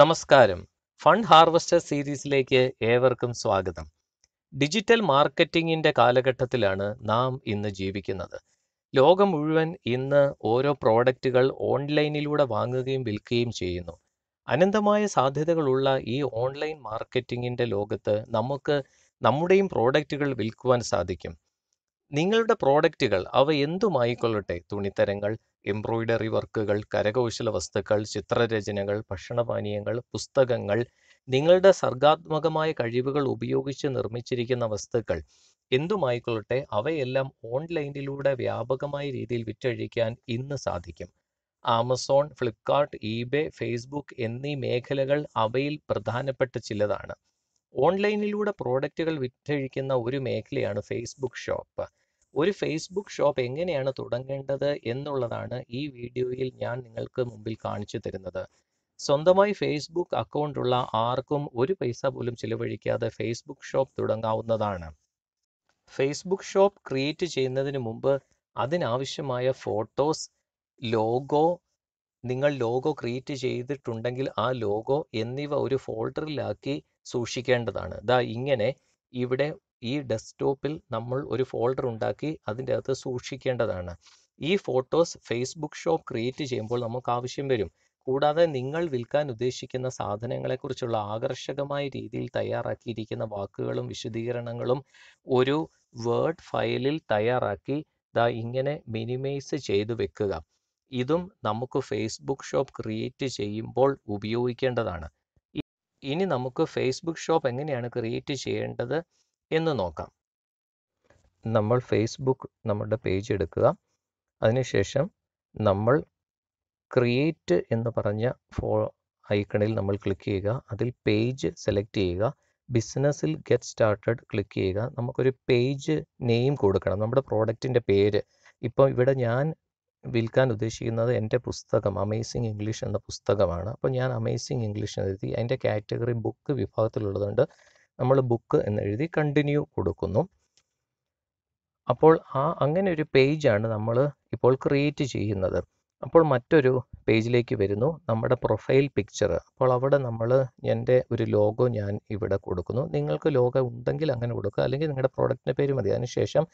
നമസ്കാരം fund harvester സീരീസിലേക്ക് ഏവർക്കും സ്വാഗതം ഡിജിറ്റൽ മാർക്കറ്റിംഗിന്റെ കാലഘട്ടത്തിലാണ് നാം ഇന്ന് ജീവിക്കുന്നത് ലോകം മുഴുവൻ ഇന്ന് ഓരോ പ്രോഡക്റ്റുകൾ ഓൺലൈനിലൂടെ വാങ്ങുകയും വിൽക്കുകയും ചെയ്യുന്നു അനന്തമായ സാധ്യതകളുള്ള ഈ ഓൺലൈൻ മാർക്കറ്റിംഗിന്റെ ലോകത്ത് നമുക്ക് നമ്മുടെയും പ്രോഡക്റ്റുകൾ വിൽക്കുവാൻ സാധിക്കും നിങ്ങളുടെ പ്രോഡക്റ്റുകൾ അവ എന്തുമായിക്കൊള്ളട്ടെ തുണിത്തരങ്ങൾ എംബ്രോയിഡറി വർക്കുകൾ കരകൗശല വസ്തുക്കൾ ചിത്രരചനകൾ ഭക്ഷണപാനീയങ്ങൾ പുസ്തകങ്ങൾ നിങ്ങളുടെ സർഗാത്മകമായ കഴിവുകൾ ഉപയോഗിച്ച് നിർമ്മിച്ചിരിക്കുന്ന വസ്തുക്കൾ എന്തുമായിക്കൊള്ളട്ടെ അവയെല്ലാം ഓൺലൈനിലൂടെ വ്യാപകമായ രീതിയിൽ വിറ്റഴിക്കാൻ ഇന്ന് സാധിക്കും ആമസോൺ ഫ്ലിപ്കാർട്ട് ഈബേ ഫേസ്ബുക്ക് എന്നീ മേഖലകൾ അവയിൽ പ്രധാനപ്പെട്ട ചിലതാണ് ഓൺലൈനിലൂടെ പ്രോഡക്റ്റുകൾ വിറ്റഴിക്കുന്ന ഒരു മേഖലയാണ് ഫേസ്ബുക്ക് ഷോപ്പ് ഒരു ഫേസ്ബുക്ക് ഷോപ്പ് എങ്ങനെയാണ് തുടങ്ങേണ്ടത് എന്നുള്ളതാണ് ഈ വീഡിയോയിൽ ഞാൻ നിങ്ങൾക്ക് മുമ്പിൽ കാണിച്ചു തരുന്നത് സ്വന്തമായി ഫേസ്ബുക്ക് അക്കൗണ്ട് ഉള്ള ആർക്കും ഒരു പൈസ പോലും ചിലവഴിക്കാതെ ഫേസ്ബുക്ക് ഷോപ്പ് തുടങ്ങാവുന്നതാണ് ഫേസ്ബുക്ക് ഷോപ്പ് ക്രിയേറ്റ് ചെയ്യുന്നതിന് മുമ്പ് അതിനാവശ്യമായ ഫോട്ടോസ് ലോഗോ നിങ്ങൾ ലോഗോ ക്രിയേറ്റ് ചെയ്തിട്ടുണ്ടെങ്കിൽ ആ ലോഗോ എന്നിവ ഒരു ഫോൾഡറിലാക്കി സൂക്ഷിക്കേണ്ടതാണ് ദാ ഇങ്ങനെ ഇവിടെ ഈ ഡെസ്ക്ടോപ്പിൽ നമ്മൾ ഒരു ഫോൾഡർ ഉണ്ടാക്കി അതിൻ്റെ അകത്ത് സൂക്ഷിക്കേണ്ടതാണ് ഈ ഫോട്ടോസ് ഫേസ്ബുക്ക് ഷോപ്പ് ക്രിയേറ്റ് ചെയ്യുമ്പോൾ നമുക്ക് ആവശ്യം വരും കൂടാതെ നിങ്ങൾ വിൽക്കാൻ ഉദ്ദേശിക്കുന്ന സാധനങ്ങളെക്കുറിച്ചുള്ള ആകർഷകമായ രീതിയിൽ തയ്യാറാക്കിയിരിക്കുന്ന വാക്കുകളും വിശദീകരണങ്ങളും ഒരു വേർഡ് ഫയലിൽ തയ്യാറാക്കി ദാ ഇങ്ങനെ മിനിമൈസ് ചെയ്തു വെക്കുക ഇതും നമുക്ക് ഫേസ്ബുക്ക് ഷോപ്പ് ക്രിയേറ്റ് ചെയ്യുമ്പോൾ ഉപയോഗിക്കേണ്ടതാണ് ഇനി നമുക്ക് ഫേസ്ബുക്ക് ഷോപ്പ് എങ്ങനെയാണ് ക്രിയേറ്റ് ചെയ്യേണ്ടത് എന്ന് നോക്കാം നമ്മൾ ഫേസ്ബുക്ക് നമ്മുടെ പേജ് എടുക്കുക അതിനുശേഷം നമ്മൾ ക്രിയേറ്റ് എന്ന് പറഞ്ഞ ഫോ ഐക്കണിൽ നമ്മൾ ക്ലിക്ക് ചെയ്യുക അതിൽ പേജ് സെലക്ട് ചെയ്യുക ബിസിനസ്സിൽ ഗെറ്റ് സ്റ്റാർട്ടഡ് ക്ലിക്ക് ചെയ്യുക നമുക്കൊരു പേജ് നെയിം കൊടുക്കണം നമ്മുടെ പ്രോഡക്റ്റിൻ്റെ പേര് ഇപ്പം ഇവിടെ ഞാൻ വിൽക്കാൻ ഉദ്ദേശിക്കുന്നത് എൻ്റെ പുസ്തകം അമേസിങ് ഇംഗ്ലീഷ് എന്ന പുസ്തകമാണ് അപ്പോൾ ഞാൻ അമേസിങ് ഇംഗ്ലീഷ് എഴുതി അതിൻ്റെ കാറ്റഗറി ബുക്ക് വിഭാഗത്തിലുള്ളതുകൊണ്ട് നമ്മൾ ബുക്ക് എന്നെഴുതി കണ്ടിന്യൂ കൊടുക്കുന്നു അപ്പോൾ ആ അങ്ങനെ ഒരു പേജാണ് നമ്മൾ ഇപ്പോൾ ക്രിയേറ്റ് ചെയ്യുന്നത് അപ്പോൾ മറ്റൊരു പേജിലേക്ക് വരുന്നു നമ്മുടെ പ്രൊഫൈൽ പിക്ചർ അപ്പോൾ അവിടെ നമ്മൾ എൻ്റെ ഒരു ലോഗോ ഞാൻ ഇവിടെ കൊടുക്കുന്നു നിങ്ങൾക്ക് ലോഗോ ഉണ്ടെങ്കിൽ അങ്ങനെ കൊടുക്കുക അല്ലെങ്കിൽ നിങ്ങളുടെ പ്രോഡക്റ്റിൻ്റെ പേര് മതി അതിനുശേഷം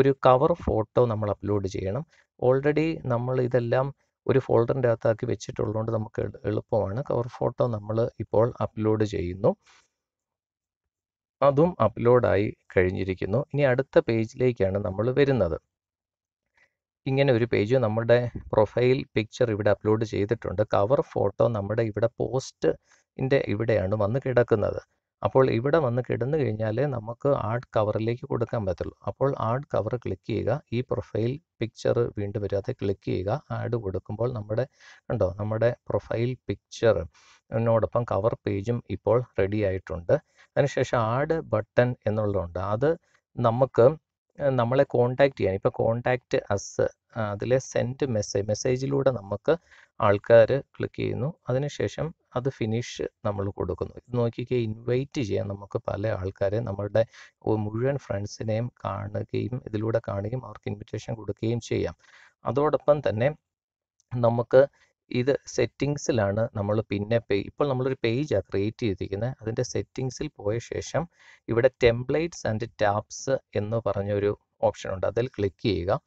ഒരു കവർ ഫോട്ടോ നമ്മൾ അപ്ലോഡ് ചെയ്യണം ഓൾറെഡി നമ്മൾ ഇതെല്ലാം ഒരു ഫോൾഡറിൻ്റെ അകത്താക്കി വെച്ചിട്ടുള്ളതുകൊണ്ട് നമുക്ക് എളുപ്പമാണ് കവർ ഫോട്ടോ നമ്മൾ ഇപ്പോൾ അപ്ലോഡ് ചെയ്യുന്നു അതും അപ്ലോഡായി കഴിഞ്ഞിരിക്കുന്നു ഇനി അടുത്ത പേജിലേക്കാണ് നമ്മൾ വരുന്നത് ഇങ്ങനെ ഒരു പേജ് നമ്മുടെ പ്രൊഫൈൽ പിക്ചർ ഇവിടെ അപ്ലോഡ് ചെയ്തിട്ടുണ്ട് കവർ ഫോട്ടോ നമ്മുടെ ഇവിടെ പോസ്റ്റിൻ്റെ ഇവിടെയാണ് വന്ന് കിടക്കുന്നത് അപ്പോൾ ഇവിടെ വന്ന് കിടന്നു കഴിഞ്ഞാൽ നമുക്ക് ആഡ് കവറിലേക്ക് കൊടുക്കാൻ പറ്റുള്ളൂ അപ്പോൾ ആഡ് കവർ ക്ലിക്ക് ചെയ്യുക ഈ പ്രൊഫൈൽ പിക്ചർ വീണ്ടും വരാതെ ക്ലിക്ക് ചെയ്യുക ആഡ് കൊടുക്കുമ്പോൾ നമ്മുടെ കണ്ടോ നമ്മുടെ പ്രൊഫൈൽ പിക്ചർ നോടൊപ്പം കവർ പേജും ഇപ്പോൾ റെഡി ആയിട്ടുണ്ട് അതിനുശേഷം ആഡ് ബട്ടൺ എന്നുള്ളതുണ്ട് അത് നമുക്ക് നമ്മളെ കോണ്ടാക്ട് ചെയ്യാൻ ഇപ്പോൾ കോണ്ടാക്ട് അസ് അതിലെ സെൻഡ് മെസ്സേജ് മെസ്സേജിലൂടെ നമുക്ക് ആൾക്കാർ ക്ലിക്ക് ചെയ്യുന്നു അതിനുശേഷം അത് ഫിനിഷ് നമ്മൾ കൊടുക്കുന്നു ഇത് നോക്കിക്കുക ഇൻവൈറ്റ് ചെയ്യാൻ നമുക്ക് പല ആൾക്കാരെ നമ്മളുടെ മുഴുവൻ ഫ്രണ്ട്സിനെയും കാണുകയും ഇതിലൂടെ കാണുകയും അവർക്ക് ഇൻവിറ്റേഷൻ കൊടുക്കുകയും ചെയ്യാം അതോടൊപ്പം തന്നെ നമുക്ക് ഇത് സെറ്റിങ്സിലാണ് നമ്മൾ പിന്നെ ഇപ്പോൾ നമ്മളൊരു പേജാണ് ക്രിയേറ്റ് ചെയ്തിരിക്കുന്നത് അതിൻ്റെ സെറ്റിങ്സിൽ പോയ ശേഷം ഇവിടെ ടെംപ്ലേറ്റ്സ് ആൻഡ് ടാബ്സ് എന്ന് പറഞ്ഞൊരു ഓപ്ഷൻ ഉണ്ട് അതിൽ ക്ലിക്ക് ചെയ്യുക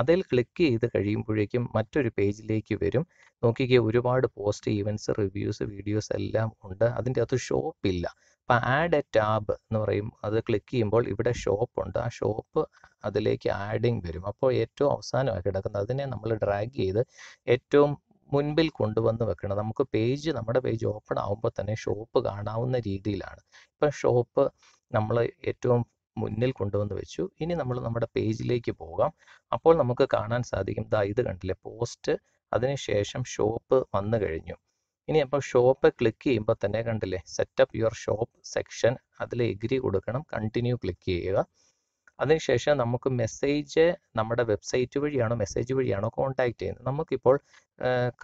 അതിൽ ക്ലിക്ക് ചെയ്ത് കഴിയുമ്പോഴേക്കും മറ്റൊരു പേജിലേക്ക് വരും നോക്കിക്കുക ഒരുപാട് പോസ്റ്റ് ഈവൻസ് റിവ്യൂസ് വീഡിയോസ് എല്ലാം ഉണ്ട് അതിൻ്റെ അകത്ത് ഷോപ്പ് ഇല്ല അപ്പോൾ ആഡ് എ ടാബ് എന്ന് പറയും അത് ക്ലിക്ക് ചെയ്യുമ്പോൾ ഇവിടെ ഷോപ്പ് ഉണ്ട് ആ ഷോപ്പ് അതിലേക്ക് ആഡിങ് വരും അപ്പോൾ ഏറ്റവും അവസാനമായി കിടക്കുന്നത് അതിനെ നമ്മൾ ഡ്രാഗ് ചെയ്ത് ഏറ്റവും മുൻപിൽ കൊണ്ടുവന്ന് വെക്കണം നമുക്ക് പേജ് നമ്മുടെ പേജ് ഓപ്പൺ ആവുമ്പോൾ തന്നെ ഷോപ്പ് കാണാവുന്ന രീതിയിലാണ് ഇപ്പം ഷോപ്പ് നമ്മൾ ഏറ്റവും മുന്നിൽ കൊണ്ടുവന്ന് വെച്ചു ഇനി നമ്മൾ നമ്മുടെ പേജിലേക്ക് പോകാം അപ്പോൾ നമുക്ക് കാണാൻ സാധിക്കും ദാ ഇത് കണ്ടില്ലേ പോസ്റ്റ് അതിനുശേഷം ഷോപ്പ് വന്നു കഴിഞ്ഞു ഇനി അപ്പോൾ ഷോപ്പ് ക്ലിക്ക് ചെയ്യുമ്പോൾ തന്നെ കണ്ടില്ലേ സെറ്റപ്പ് യുവർ ഷോപ്പ് സെക്ഷൻ അതിൽ എഗ്രി കൊടുക്കണം കണ്ടിന്യൂ ക്ലിക്ക് ചെയ്യുക അതിനുശേഷം നമുക്ക് മെസ്സേജ് നമ്മുടെ വെബ്സൈറ്റ് വഴിയാണോ മെസ്സേജ് വഴിയാണോ കോൺടാക്ട് ചെയ്യുന്നത് നമുക്കിപ്പോൾ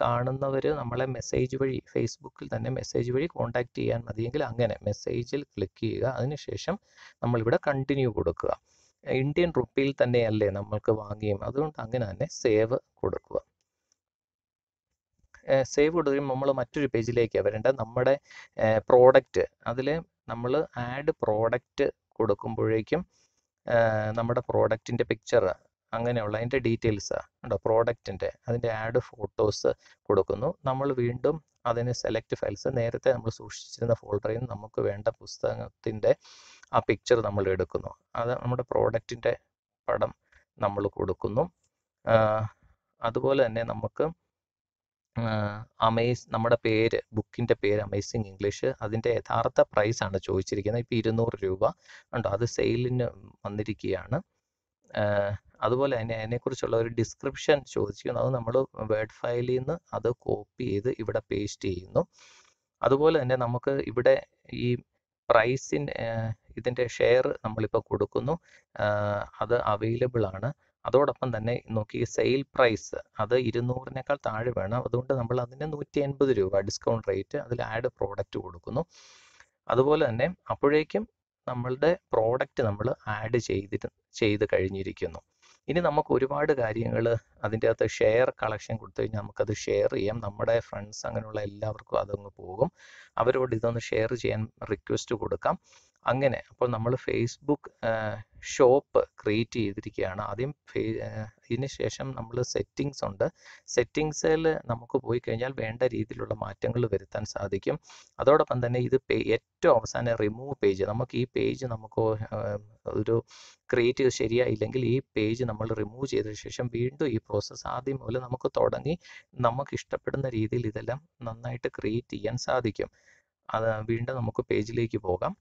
കാണുന്നവർ നമ്മളെ മെസ്സേജ് വഴി ഫേസ്ബുക്കിൽ തന്നെ മെസ്സേജ് വഴി കോൺടാക്ട് ചെയ്യാൻ മതിയെങ്കിൽ അങ്ങനെ മെസ്സേജിൽ ക്ലിക്ക് ചെയ്യുക അതിനുശേഷം നമ്മളിവിടെ കണ്ടിന്യൂ കൊടുക്കുക ഇന്ത്യൻ റുപ്പിയിൽ തന്നെയല്ലേ നമ്മൾക്ക് വാങ്ങിയും അതുകൊണ്ട് അങ്ങനെ തന്നെ സേവ് കൊടുക്കുക സേവ് കൊടുക്കുമ്പോൾ നമ്മൾ മറ്റൊരു പേജിലേക്കാണ് വരേണ്ടത് നമ്മുടെ പ്രോഡക്റ്റ് അതിൽ നമ്മൾ ആഡ് പ്രോഡക്റ്റ് കൊടുക്കുമ്പോഴേക്കും നമ്മുടെ പ്രോഡക്റ്റിൻ്റെ പിക്ചർ അങ്ങനെയുള്ള അതിൻ്റെ ഡീറ്റെയിൽസ് ഉണ്ടോ പ്രോഡക്റ്റിൻ്റെ അതിൻ്റെ ആഡ് ഫോട്ടോസ് കൊടുക്കുന്നു നമ്മൾ വീണ്ടും അതിന് സെലക്ട് ഫയൽസ് നേരത്തെ നമ്മൾ സൂക്ഷിച്ചിരുന്ന ഫോൾഡറിൽ നിന്ന് നമുക്ക് വേണ്ട പുസ്തകത്തിൻ്റെ ആ പിക്ചർ നമ്മൾ എടുക്കുന്നു അത് നമ്മുടെ പ്രോഡക്റ്റിൻ്റെ പടം നമ്മൾ കൊടുക്കുന്നു അതുപോലെ തന്നെ നമുക്ക് അമേസ് നമ്മുടെ പേര് ബുക്കിൻ്റെ പേര് അമേസിങ് ഇംഗ്ലീഷ് അതിൻ്റെ യഥാർത്ഥ പ്രൈസ് ആണ് ചോദിച്ചിരിക്കുന്നത് ഇപ്പോൾ ഇരുന്നൂറ് രൂപ ഉണ്ടോ അത് സെയിലിന് വന്നിരിക്കുകയാണ് അതുപോലെ തന്നെ അതിനെക്കുറിച്ചുള്ള ഒരു ഡിസ്ക്രിപ്ഷൻ ചോദിച്ചിരിക്കുന്നു അത് നമ്മൾ വേർഡ് ഫയലിൽ നിന്ന് അത് കോപ്പി ചെയ്ത് ഇവിടെ പേസ്റ്റ് ചെയ്യുന്നു അതുപോലെ തന്നെ നമുക്ക് ഇവിടെ ഈ പ്രൈസിൻ ഇതിൻ്റെ ഷെയർ നമ്മളിപ്പോൾ കൊടുക്കുന്നു അത് അവൈലബിൾ ആണ് അതോടൊപ്പം തന്നെ നോക്കി സെയിൽ പ്രൈസ് അത് ഇരുന്നൂറിനേക്കാൾ താഴെ വേണം അതുകൊണ്ട് നമ്മൾ അതിന് നൂറ്റി എൺപത് രൂപ ഡിസ്കൗണ്ട് റേറ്റ് അതിൽ ആഡ് പ്രോഡക്റ്റ് കൊടുക്കുന്നു അതുപോലെ തന്നെ അപ്പോഴേക്കും നമ്മളുടെ പ്രോഡക്റ്റ് നമ്മൾ ആഡ് ചെയ്തിട്ട് ചെയ്ത് കഴിഞ്ഞിരിക്കുന്നു ഇനി നമുക്ക് ഒരുപാട് കാര്യങ്ങൾ അതിൻ്റെ അകത്ത് ഷെയർ കളക്ഷൻ കൊടുത്തു കഴിഞ്ഞാൽ നമുക്കത് ഷെയർ ചെയ്യാം നമ്മുടെ ഫ്രണ്ട്സ് അങ്ങനെയുള്ള എല്ലാവർക്കും അതങ്ങ് പോകും അവരോട് ഇതൊന്ന് ഷെയർ ചെയ്യാൻ റിക്വസ്റ്റ് കൊടുക്കാം അങ്ങനെ അപ്പോൾ നമ്മൾ ഫേസ്ബുക്ക് ഷോപ്പ് ക്രിയേറ്റ് ചെയ്തിരിക്കുകയാണ് ആദ്യം ഇതിന് ശേഷം നമ്മൾ സെറ്റിങ്സ് ഉണ്ട് സെറ്റിങ്സിൽ നമുക്ക് പോയി കഴിഞ്ഞാൽ വേണ്ട രീതിയിലുള്ള മാറ്റങ്ങൾ വരുത്താൻ സാധിക്കും അതോടൊപ്പം തന്നെ ഇത് ഏറ്റവും അവസാനം റിമൂവ് പേജ് നമുക്ക് ഈ പേജ് നമുക്ക് ഒരു ക്രിയേറ്റ് ചെയ്ത് ശരിയായില്ലെങ്കിൽ ഈ പേജ് നമ്മൾ റിമൂവ് ചെയ്ത ശേഷം വീണ്ടും ഈ പ്രോസസ്സ് ആദ്യം മുതൽ നമുക്ക് തുടങ്ങി നമുക്ക് ഇഷ്ടപ്പെടുന്ന രീതിയിൽ ഇതെല്ലാം നന്നായിട്ട് ക്രിയേറ്റ് ചെയ്യാൻ സാധിക്കും അത് വീണ്ടും നമുക്ക് പേജിലേക്ക് പോകാം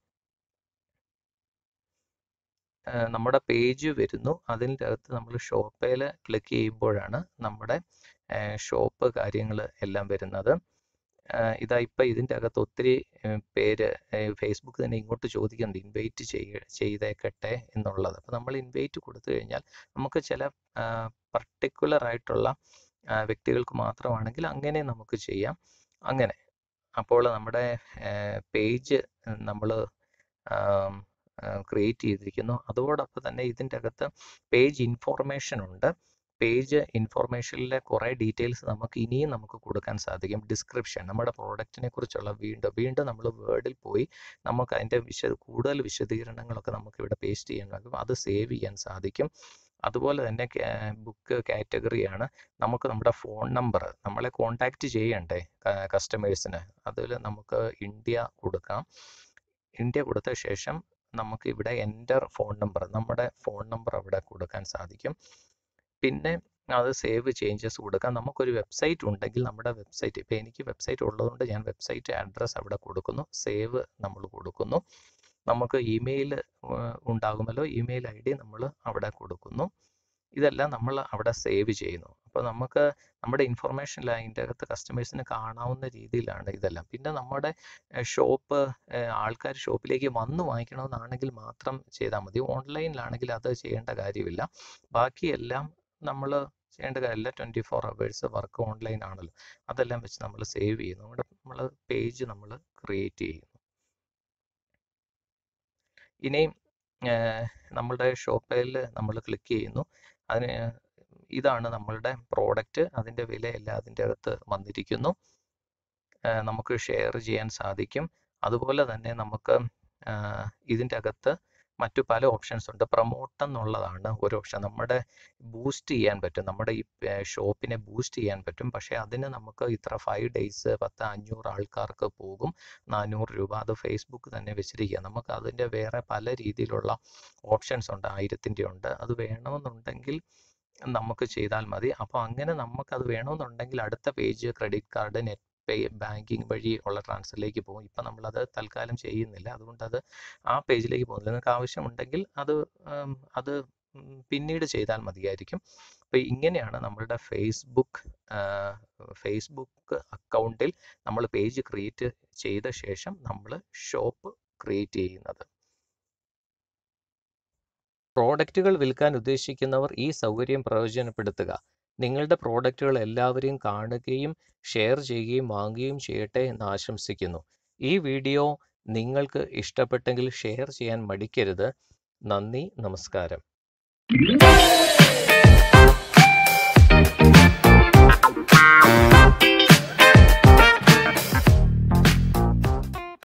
നമ്മുടെ പേജ് വരുന്നു അതിൻ്റെ അകത്ത് നമ്മൾ ഷോപ്പേൽ ക്ലിക്ക് ചെയ്യുമ്പോഴാണ് നമ്മുടെ ഷോപ്പ് കാര്യങ്ങൾ എല്ലാം വരുന്നത് ഇതാ ഇപ്പം ഇതിൻ്റെ അകത്ത് ഒത്തിരി പേര് ഫേസ്ബുക്ക് തന്നെ ഇങ്ങോട്ട് ചോദിക്കുന്നുണ്ട് ഇൻവൈറ്റ് ചെയ്യ ചെയ്തേക്കട്ടെ എന്നുള്ളത് അപ്പം നമ്മൾ ഇൻവൈറ്റ് കൊടുത്തു കഴിഞ്ഞാൽ നമുക്ക് ചില പർട്ടിക്കുലർ ആയിട്ടുള്ള വ്യക്തികൾക്ക് മാത്രമാണെങ്കിൽ അങ്ങനെ നമുക്ക് ചെയ്യാം അങ്ങനെ അപ്പോൾ നമ്മുടെ പേജ് നമ്മൾ ക്രിയേറ്റ് ചെയ്തിരിക്കുന്നു അതോടൊപ്പം തന്നെ ഇതിൻ്റെ അകത്ത് പേജ് ഇൻഫോർമേഷൻ ഉണ്ട് പേജ് ഇൻഫോർമേഷനിലെ കുറേ ഡീറ്റെയിൽസ് നമുക്ക് ഇനിയും നമുക്ക് കൊടുക്കാൻ സാധിക്കും ഡിസ്ക്രിപ്ഷൻ നമ്മുടെ പ്രോഡക്റ്റിനെ കുറിച്ചുള്ള വീണ്ടും വീണ്ടും നമ്മൾ വേർഡിൽ പോയി നമുക്ക് അതിൻ്റെ വിശ കൂടുതൽ വിശദീകരണങ്ങളൊക്കെ നമുക്ക് ഇവിടെ പേസ്റ്റ് ചെയ്യാൻ കഴിയും അത് സേവ് ചെയ്യാൻ സാധിക്കും അതുപോലെ തന്നെ ബുക്ക് കാറ്റഗറിയാണ് നമുക്ക് നമ്മുടെ ഫോൺ നമ്പർ നമ്മളെ കോൺടാക്റ്റ് ചെയ്യണ്ടേ കസ്റ്റമേഴ്സിന് അതിൽ നമുക്ക് ഇന്ത്യ കൊടുക്കാം ഇന്ത്യ കൊടുത്ത ശേഷം നമുക്ക് ഇവിടെ എൻ്റർ ഫോൺ നമ്പർ നമ്മുടെ ഫോൺ നമ്പർ അവിടെ കൊടുക്കാൻ സാധിക്കും പിന്നെ അത് സേവ് ചേഞ്ചസ് കൊടുക്കാം നമുക്കൊരു വെബ്സൈറ്റ് ഉണ്ടെങ്കിൽ നമ്മുടെ വെബ്സൈറ്റ് ഇപ്പോൾ എനിക്ക് വെബ്സൈറ്റ് ഉള്ളതുകൊണ്ട് ഞാൻ വെബ്സൈറ്റ് അഡ്രസ്സ് അവിടെ കൊടുക്കുന്നു സേവ് നമ്മൾ കൊടുക്കുന്നു നമുക്ക് ഇമെയിൽ ഉണ്ടാകുമല്ലോ ഇമെയിൽ ഐ ഡി നമ്മൾ അവിടെ കൊടുക്കുന്നു ഇതെല്ലാം നമ്മൾ അവിടെ സേവ് ചെയ്യുന്നു അപ്പോൾ നമുക്ക് നമ്മുടെ ഇൻഫർമേഷൻ അതിൻ്റെ അകത്ത് കസ്റ്റമേഴ്സിന് കാണാവുന്ന രീതിയിലാണ് ഇതെല്ലാം പിന്നെ നമ്മുടെ ഷോപ്പ് ആൾക്കാർ ഷോപ്പിലേക്ക് വന്ന് വാങ്ങിക്കണമെന്നാണെങ്കിൽ മാത്രം ചെയ്താൽ മതി ഓൺലൈനിലാണെങ്കിൽ അത് ചെയ്യേണ്ട കാര്യമില്ല ബാക്കിയെല്ലാം നമ്മൾ ചെയ്യേണ്ട കാര്യമില്ല twenty four hours work online ആണല്ലോ അതെല്ലാം വെച്ച് നമ്മൾ സേവ് ചെയ്യുന്നു നമ്മുടെ നമ്മൾ പേജ് നമ്മൾ ക്രിയേറ്റ് ചെയ്യുന്നു ഇനിയും നമ്മളുടെ ഷോപ്പിൽ നമ്മൾ ക്ലിക്ക് ചെയ്യുന്നു അതിന് ഇതാണ് നമ്മളുടെ പ്രോഡക്റ്റ് അതിൻ്റെ എല്ലാം അതിൻ്റെ അകത്ത് വന്നിരിക്കുന്നു നമുക്ക് ഷെയർ ചെയ്യാൻ സാധിക്കും അതുപോലെ തന്നെ നമുക്ക് ഇതിൻ്റെ അകത്ത് മറ്റു പല ഓപ്ഷൻസ് ഉണ്ട് പ്രൊമോട്ട് എന്നുള്ളതാണ് ഒരു ഓപ്ഷൻ നമ്മുടെ ബൂസ്റ്റ് ചെയ്യാൻ പറ്റും നമ്മുടെ ഈ ഷോപ്പിനെ ബൂസ്റ്റ് ചെയ്യാൻ പറ്റും പക്ഷേ അതിന് നമുക്ക് ഇത്ര ഫൈവ് ഡേയ്സ് പത്ത് അഞ്ഞൂറ് ആൾക്കാർക്ക് പോകും നാനൂറ് രൂപ അത് ഫേസ്ബുക്ക് തന്നെ വെച്ചിരിക്കുക നമുക്ക് അതിൻ്റെ വേറെ പല രീതിയിലുള്ള ഓപ്ഷൻസ് ഉണ്ട് ആയിരത്തിൻ്റെ ഉണ്ട് അത് വേണമെന്നുണ്ടെങ്കിൽ നമുക്ക് ചെയ്താൽ മതി അപ്പോൾ അങ്ങനെ നമുക്കത് വേണമെന്നുണ്ടെങ്കിൽ അടുത്ത page credit card net pay banking വഴി ഉള്ള ട്രാൻസ്ഫറിലേക്ക് പോകും ഇപ്പം നമ്മളത് തൽക്കാലം ചെയ്യുന്നില്ല അതുകൊണ്ട് അത് ആ പേജിലേക്ക് പോകുന്നില്ല നിങ്ങൾക്ക് ആവശ്യമുണ്ടെങ്കിൽ അത് അത് പിന്നീട് ചെയ്താൽ മതിയായിരിക്കും അപ്പോൾ ഇങ്ങനെയാണ് നമ്മളുടെ ഫേസ്ബുക്ക് ഫേസ്ബുക്ക് അക്കൗണ്ടിൽ നമ്മൾ പേജ് ക്രിയേറ്റ് ചെയ്ത ശേഷം നമ്മൾ ഷോപ്പ് ക്രിയേറ്റ് ചെയ്യുന്നത് പ്രോഡക്റ്റുകൾ വിൽക്കാൻ ഉദ്ദേശിക്കുന്നവർ ഈ സൗകര്യം പ്രയോജനപ്പെടുത്തുക നിങ്ങളുടെ പ്രോഡക്റ്റുകൾ എല്ലാവരെയും കാണുകയും ഷെയർ ചെയ്യുകയും വാങ്ങുകയും ചെയ്യട്ടെ എന്ന് ആശംസിക്കുന്നു ഈ വീഡിയോ നിങ്ങൾക്ക് ഇഷ്ടപ്പെട്ടെങ്കിൽ ഷെയർ ചെയ്യാൻ മടിക്കരുത് നന്ദി നമസ്കാരം